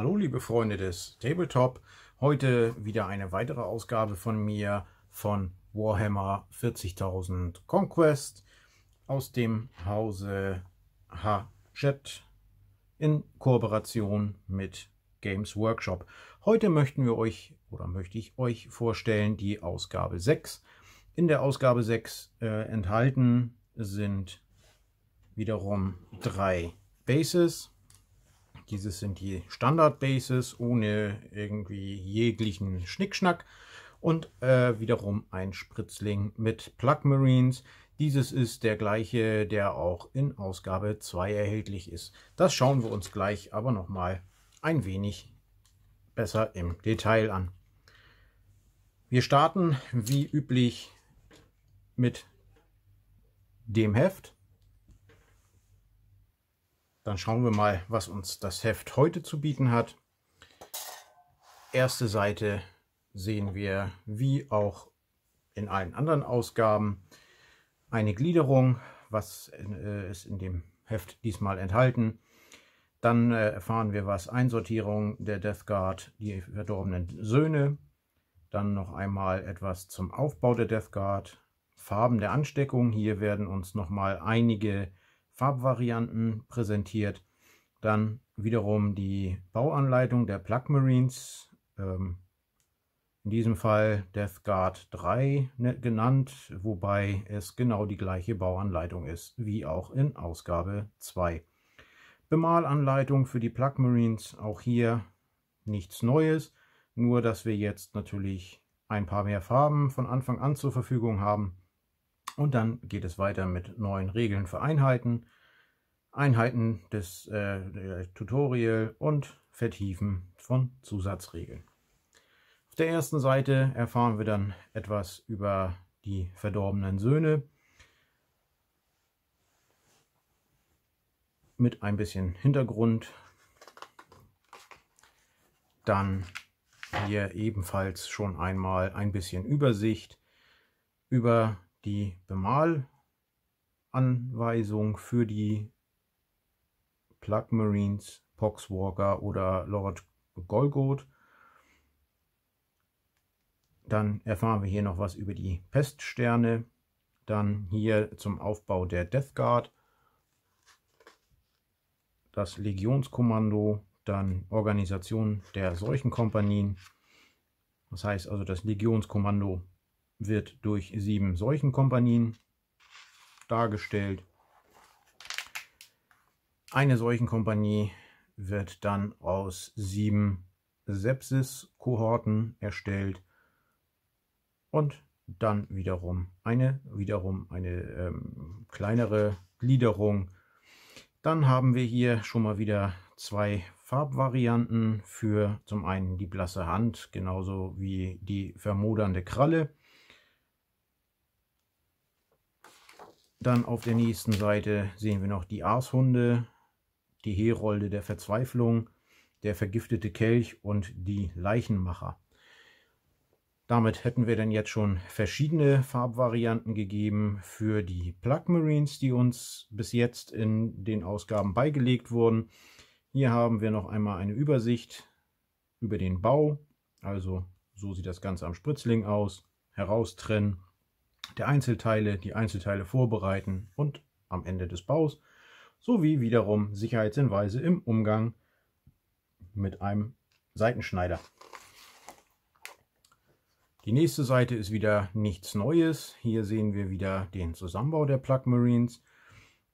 Hallo liebe Freunde des Tabletop, heute wieder eine weitere Ausgabe von mir von Warhammer 40.000 Conquest aus dem Hause Hachette in Kooperation mit Games Workshop. Heute möchten wir euch oder möchte ich euch vorstellen die Ausgabe 6. In der Ausgabe 6 äh, enthalten sind wiederum drei Bases dieses sind die Standard-Bases ohne irgendwie jeglichen Schnickschnack. Und äh, wiederum ein Spritzling mit Plug Marines. Dieses ist der gleiche, der auch in Ausgabe 2 erhältlich ist. Das schauen wir uns gleich aber nochmal ein wenig besser im Detail an. Wir starten wie üblich mit dem Heft. Dann schauen wir mal, was uns das Heft heute zu bieten hat. Erste Seite sehen wir, wie auch in allen anderen Ausgaben, eine Gliederung, was äh, ist in dem Heft diesmal enthalten. Dann äh, erfahren wir was, Einsortierung der Death Guard, die verdorbenen Söhne. Dann noch einmal etwas zum Aufbau der Death Guard, Farben der Ansteckung. Hier werden uns nochmal einige Farbvarianten präsentiert. Dann wiederum die Bauanleitung der Plug Marines, ähm, in diesem Fall Death Guard 3 ne, genannt, wobei es genau die gleiche Bauanleitung ist wie auch in Ausgabe 2. Bemalanleitung für die Plug Marines, auch hier nichts Neues, nur dass wir jetzt natürlich ein paar mehr Farben von Anfang an zur Verfügung haben. Und dann geht es weiter mit neuen Regeln für Einheiten, Einheiten des äh, Tutorial und Vertiefen von Zusatzregeln. Auf der ersten Seite erfahren wir dann etwas über die verdorbenen Söhne mit ein bisschen Hintergrund. Dann hier ebenfalls schon einmal ein bisschen Übersicht über die Bemalanweisung für die Plug Marines, Poxwalker oder Lord Golgoth. Dann erfahren wir hier noch was über die Peststerne. Dann hier zum Aufbau der Death Guard. Das Legionskommando. Dann Organisation der Seuchenkompanien. Das heißt also das Legionskommando wird durch sieben Seuchenkompanien dargestellt. Eine Seuchenkompanie wird dann aus sieben Sepsis-Kohorten erstellt und dann wiederum eine, wiederum eine ähm, kleinere Gliederung. Dann haben wir hier schon mal wieder zwei Farbvarianten für zum einen die blasse Hand, genauso wie die vermodernde Kralle. Dann auf der nächsten Seite sehen wir noch die Aashunde, die Herolde der Verzweiflung, der vergiftete Kelch und die Leichenmacher. Damit hätten wir dann jetzt schon verschiedene Farbvarianten gegeben für die Plug Marines, die uns bis jetzt in den Ausgaben beigelegt wurden. Hier haben wir noch einmal eine Übersicht über den Bau. Also so sieht das Ganze am Spritzling aus. Heraustrennen, der Einzelteile, die Einzelteile vorbereiten und am Ende des Baus, sowie wiederum Sicherheitshinweise im Umgang mit einem Seitenschneider. Die nächste Seite ist wieder nichts Neues. Hier sehen wir wieder den Zusammenbau der Plug Marines,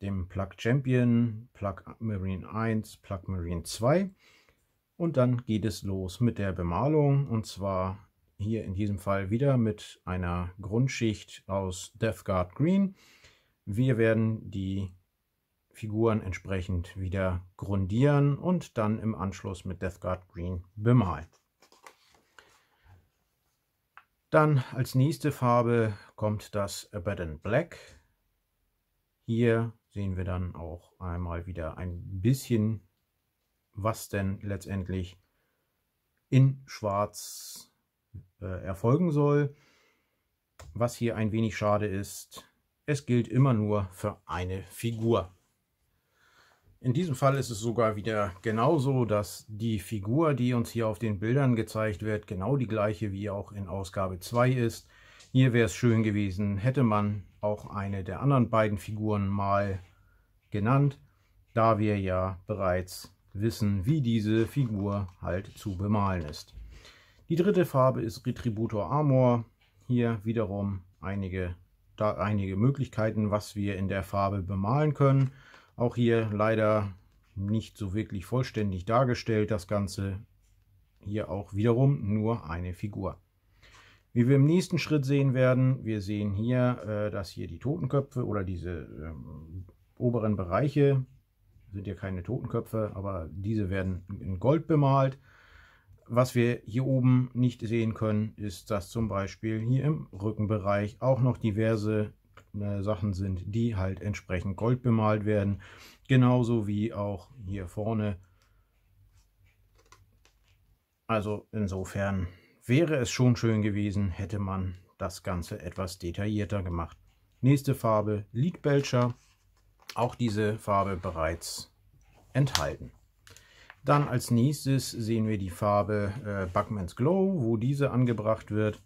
dem Plug Champion, Plug Marine 1, Plug Marine 2. Und dann geht es los mit der Bemalung und zwar hier in diesem Fall wieder mit einer Grundschicht aus Death Guard Green. Wir werden die Figuren entsprechend wieder grundieren und dann im Anschluss mit Death Guard Green bemalen. Dann als nächste Farbe kommt das Abaddon Black. Hier sehen wir dann auch einmal wieder ein bisschen, was denn letztendlich in Schwarz äh, erfolgen soll. Was hier ein wenig schade ist, es gilt immer nur für eine Figur. In diesem Fall ist es sogar wieder genauso, dass die Figur, die uns hier auf den Bildern gezeigt wird, genau die gleiche wie auch in Ausgabe 2 ist. Hier wäre es schön gewesen, hätte man auch eine der anderen beiden Figuren mal genannt, da wir ja bereits wissen, wie diese Figur halt zu bemalen ist. Die dritte Farbe ist Retributor Armor. Hier wiederum einige, da, einige Möglichkeiten, was wir in der Farbe bemalen können. Auch hier leider nicht so wirklich vollständig dargestellt. Das Ganze hier auch wiederum nur eine Figur. Wie wir im nächsten Schritt sehen werden, wir sehen hier, äh, dass hier die Totenköpfe oder diese ähm, oberen Bereiche, sind ja keine Totenköpfe, aber diese werden in Gold bemalt. Was wir hier oben nicht sehen können, ist, dass zum Beispiel hier im Rückenbereich auch noch diverse äh, Sachen sind, die halt entsprechend gold bemalt werden. Genauso wie auch hier vorne. Also insofern wäre es schon schön gewesen, hätte man das Ganze etwas detaillierter gemacht. Nächste Farbe, Lead Belcher. Auch diese Farbe bereits enthalten. Dann als nächstes sehen wir die Farbe äh, Buckman's Glow, wo diese angebracht wird.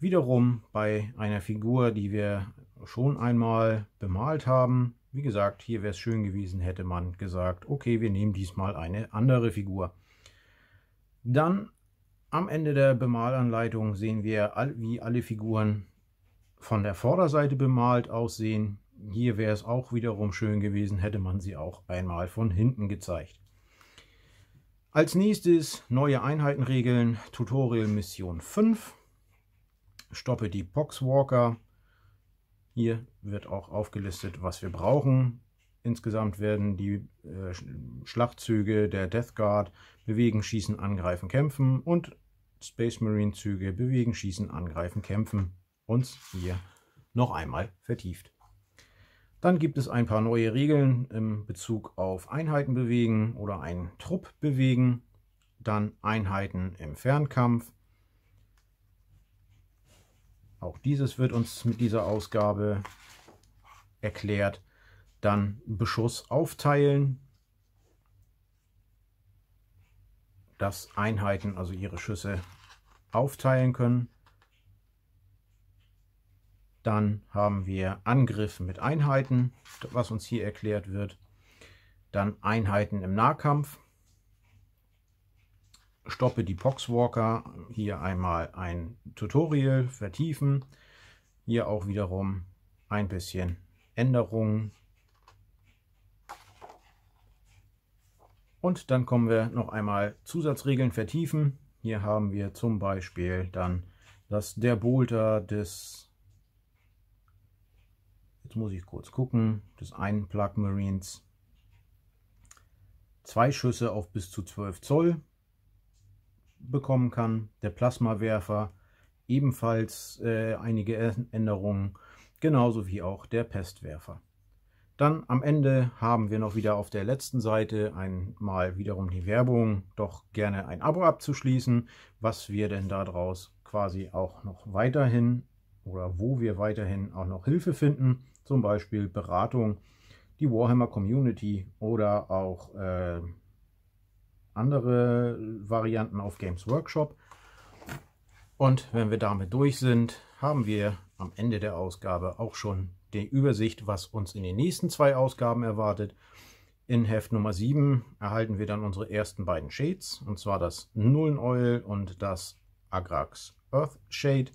Wiederum bei einer Figur, die wir schon einmal bemalt haben. Wie gesagt, hier wäre es schön gewesen, hätte man gesagt, okay, wir nehmen diesmal eine andere Figur. Dann am Ende der Bemalanleitung sehen wir, wie alle Figuren von der Vorderseite bemalt aussehen. Hier wäre es auch wiederum schön gewesen, hätte man sie auch einmal von hinten gezeigt. Als nächstes neue Einheitenregeln, Tutorial Mission 5. Stoppe die Boxwalker. Hier wird auch aufgelistet, was wir brauchen. Insgesamt werden die äh, Schlachtzüge der Death Guard bewegen, schießen, angreifen, kämpfen und Space Marine Züge bewegen, schießen, angreifen, kämpfen uns hier noch einmal vertieft. Dann gibt es ein paar neue Regeln im Bezug auf Einheiten bewegen oder einen Trupp bewegen. Dann Einheiten im Fernkampf. Auch dieses wird uns mit dieser Ausgabe erklärt. Dann Beschuss aufteilen. Dass Einheiten also ihre Schüsse aufteilen können. Dann haben wir Angriff mit Einheiten, was uns hier erklärt wird. Dann Einheiten im Nahkampf. Stoppe die Poxwalker. Hier einmal ein Tutorial vertiefen. Hier auch wiederum ein bisschen Änderungen. Und dann kommen wir noch einmal Zusatzregeln vertiefen. Hier haben wir zum Beispiel dann dass Der Bolter des Jetzt muss ich kurz gucken. Das einen Plug Marines. Zwei Schüsse auf bis zu 12 Zoll bekommen kann. Der Plasmawerfer ebenfalls äh, einige Änderungen, genauso wie auch der Pestwerfer. Dann am Ende haben wir noch wieder auf der letzten Seite einmal wiederum die Werbung, doch gerne ein Abo abzuschließen, was wir denn daraus quasi auch noch weiterhin oder wo wir weiterhin auch noch Hilfe finden, zum Beispiel Beratung, die Warhammer Community oder auch äh, andere Varianten auf Games Workshop. Und wenn wir damit durch sind, haben wir am Ende der Ausgabe auch schon die Übersicht, was uns in den nächsten zwei Ausgaben erwartet. In Heft Nummer 7 erhalten wir dann unsere ersten beiden Shades, und zwar das Nullen Oil und das Agrax Earth Shade.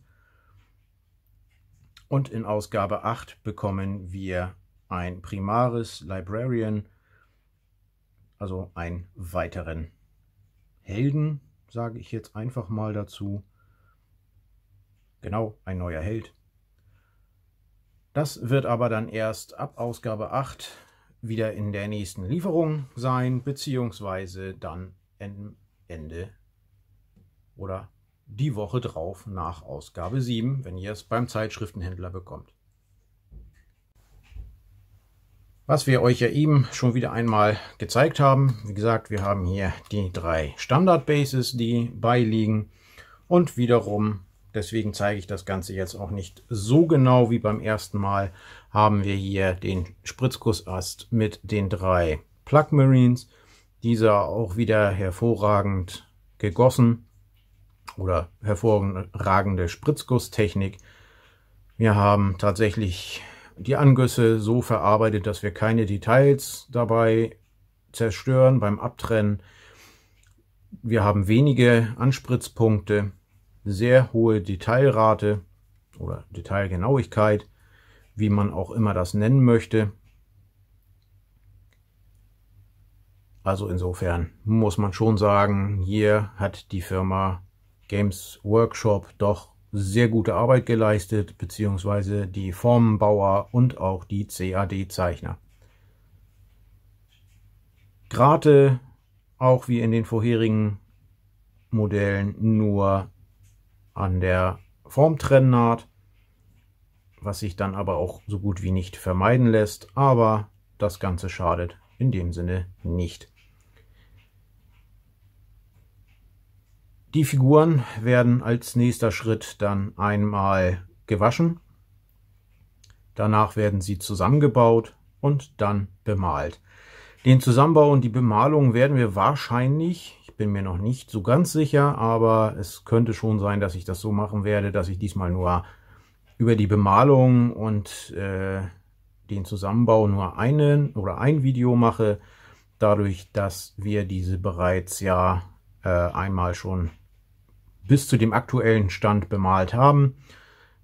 Und in Ausgabe 8 bekommen wir ein Primaris Librarian, also einen weiteren Helden, sage ich jetzt einfach mal dazu. Genau, ein neuer Held. Das wird aber dann erst ab Ausgabe 8 wieder in der nächsten Lieferung sein, beziehungsweise dann Ende oder die Woche drauf nach Ausgabe 7, wenn ihr es beim Zeitschriftenhändler bekommt. Was wir euch ja eben schon wieder einmal gezeigt haben. Wie gesagt, wir haben hier die drei Standard Bases, die beiliegen. Und wiederum, deswegen zeige ich das Ganze jetzt auch nicht so genau wie beim ersten Mal, haben wir hier den Spritzgussast mit den drei Plug Marines. Dieser auch wieder hervorragend gegossen oder hervorragende Spritzgusstechnik. Wir haben tatsächlich die Angüsse so verarbeitet, dass wir keine Details dabei zerstören beim Abtrennen. Wir haben wenige Anspritzpunkte, sehr hohe Detailrate oder Detailgenauigkeit, wie man auch immer das nennen möchte. Also insofern muss man schon sagen, hier hat die Firma Games Workshop doch sehr gute Arbeit geleistet, beziehungsweise die Formenbauer und auch die CAD-Zeichner. Grate, auch wie in den vorherigen Modellen, nur an der Formtrennnaht, was sich dann aber auch so gut wie nicht vermeiden lässt, aber das Ganze schadet in dem Sinne nicht. Die Figuren werden als nächster Schritt dann einmal gewaschen. Danach werden sie zusammengebaut und dann bemalt. Den Zusammenbau und die Bemalung werden wir wahrscheinlich, ich bin mir noch nicht so ganz sicher, aber es könnte schon sein, dass ich das so machen werde, dass ich diesmal nur über die Bemalung und äh, den Zusammenbau nur einen oder ein Video mache, dadurch, dass wir diese bereits ja äh, einmal schon bis zu dem aktuellen Stand bemalt haben.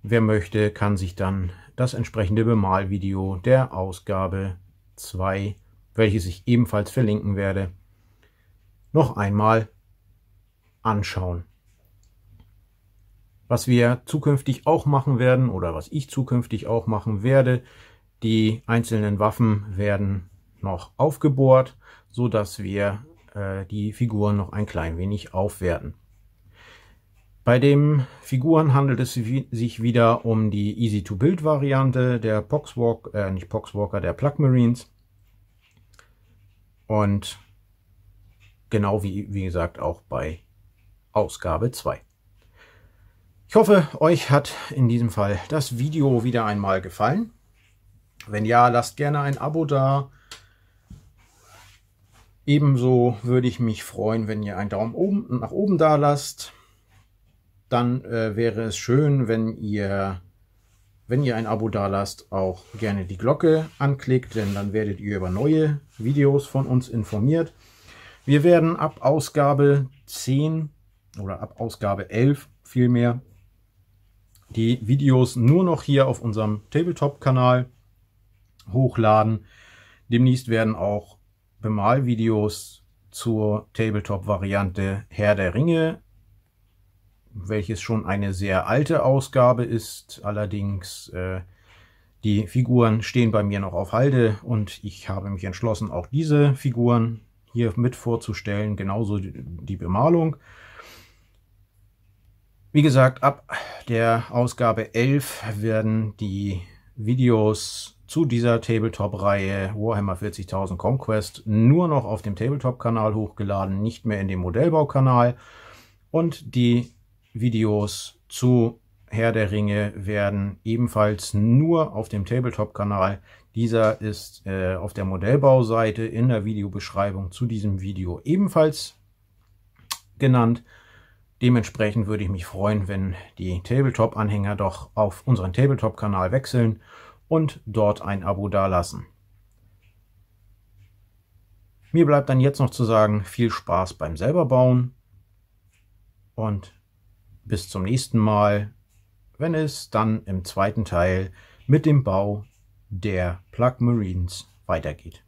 Wer möchte, kann sich dann das entsprechende Bemalvideo der Ausgabe 2, welches ich ebenfalls verlinken werde, noch einmal anschauen. Was wir zukünftig auch machen werden oder was ich zukünftig auch machen werde, die einzelnen Waffen werden noch aufgebohrt, so dass wir äh, die Figuren noch ein klein wenig aufwerten. Bei den Figuren handelt es sich wieder um die Easy-to-Build-Variante der Poxwalker, äh, nicht Poxwalker, der Plug Marines. Und genau wie, wie gesagt, auch bei Ausgabe 2. Ich hoffe, euch hat in diesem Fall das Video wieder einmal gefallen. Wenn ja, lasst gerne ein Abo da. Ebenso würde ich mich freuen, wenn ihr einen Daumen oben, nach oben da lasst dann äh, wäre es schön, wenn ihr, wenn ihr ein Abo dalasst, auch gerne die Glocke anklickt, denn dann werdet ihr über neue Videos von uns informiert. Wir werden ab Ausgabe 10 oder ab Ausgabe 11 vielmehr die Videos nur noch hier auf unserem Tabletop-Kanal hochladen. Demnächst werden auch Bemalvideos zur Tabletop-Variante Herr der Ringe welches schon eine sehr alte Ausgabe ist. Allerdings äh, die Figuren stehen bei mir noch auf Halde und ich habe mich entschlossen, auch diese Figuren hier mit vorzustellen, genauso die Bemalung. Wie gesagt, ab der Ausgabe 11 werden die Videos zu dieser Tabletop-Reihe Warhammer 40.000 Conquest nur noch auf dem Tabletop-Kanal hochgeladen, nicht mehr in dem Modellbau-Kanal. Und die Videos zu Herr der Ringe werden ebenfalls nur auf dem Tabletop-Kanal. Dieser ist äh, auf der Modellbauseite in der Videobeschreibung zu diesem Video ebenfalls genannt. Dementsprechend würde ich mich freuen, wenn die Tabletop-Anhänger doch auf unseren Tabletop-Kanal wechseln und dort ein Abo dalassen. Mir bleibt dann jetzt noch zu sagen, viel Spaß beim selber bauen und bis zum nächsten Mal, wenn es dann im zweiten Teil mit dem Bau der Plug Marines weitergeht.